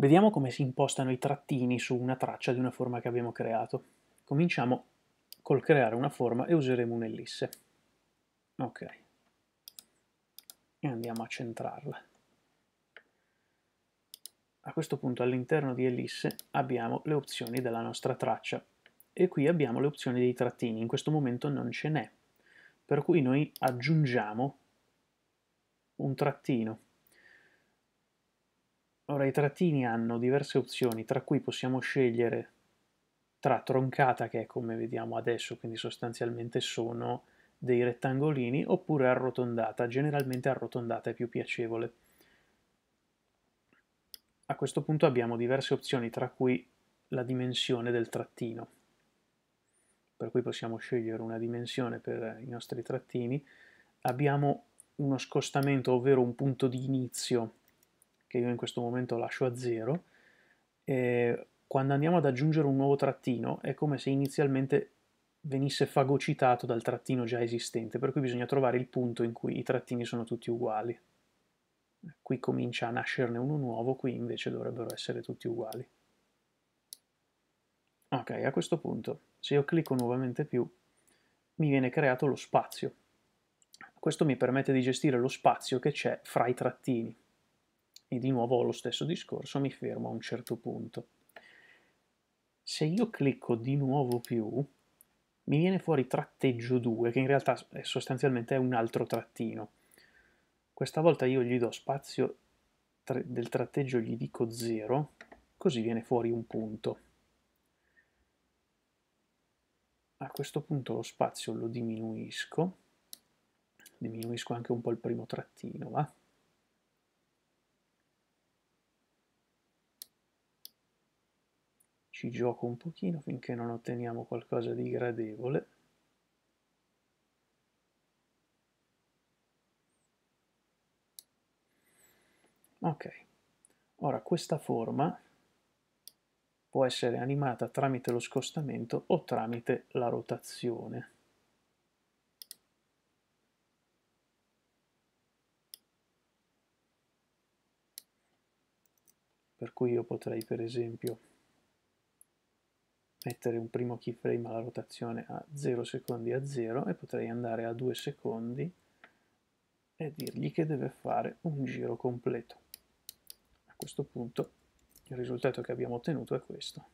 Vediamo come si impostano i trattini su una traccia di una forma che abbiamo creato. Cominciamo col creare una forma e useremo un'ellisse. Ok. E andiamo a centrarla. A questo punto all'interno di ellisse abbiamo le opzioni della nostra traccia e qui abbiamo le opzioni dei trattini, in questo momento non ce n'è, per cui noi aggiungiamo un trattino Ora i trattini hanno diverse opzioni, tra cui possiamo scegliere tra troncata, che è come vediamo adesso, quindi sostanzialmente sono dei rettangolini, oppure arrotondata. Generalmente arrotondata è più piacevole. A questo punto abbiamo diverse opzioni, tra cui la dimensione del trattino. Per cui possiamo scegliere una dimensione per i nostri trattini. Abbiamo uno scostamento, ovvero un punto di inizio che io in questo momento lascio a 0, quando andiamo ad aggiungere un nuovo trattino è come se inizialmente venisse fagocitato dal trattino già esistente, per cui bisogna trovare il punto in cui i trattini sono tutti uguali. Qui comincia a nascerne uno nuovo, qui invece dovrebbero essere tutti uguali. Ok, a questo punto, se io clicco nuovamente più, mi viene creato lo spazio. Questo mi permette di gestire lo spazio che c'è fra i trattini e di nuovo ho lo stesso discorso, mi fermo a un certo punto. Se io clicco di nuovo più, mi viene fuori tratteggio 2, che in realtà è sostanzialmente è un altro trattino. Questa volta io gli do spazio del tratteggio, gli dico 0, così viene fuori un punto. A questo punto lo spazio lo diminuisco, diminuisco anche un po' il primo trattino, va? ci gioco un pochino finché non otteniamo qualcosa di gradevole. Ok, ora questa forma può essere animata tramite lo scostamento o tramite la rotazione. Per cui io potrei per esempio mettere un primo keyframe alla rotazione a 0 secondi a 0 e potrei andare a 2 secondi e dirgli che deve fare un giro completo. A questo punto il risultato che abbiamo ottenuto è questo.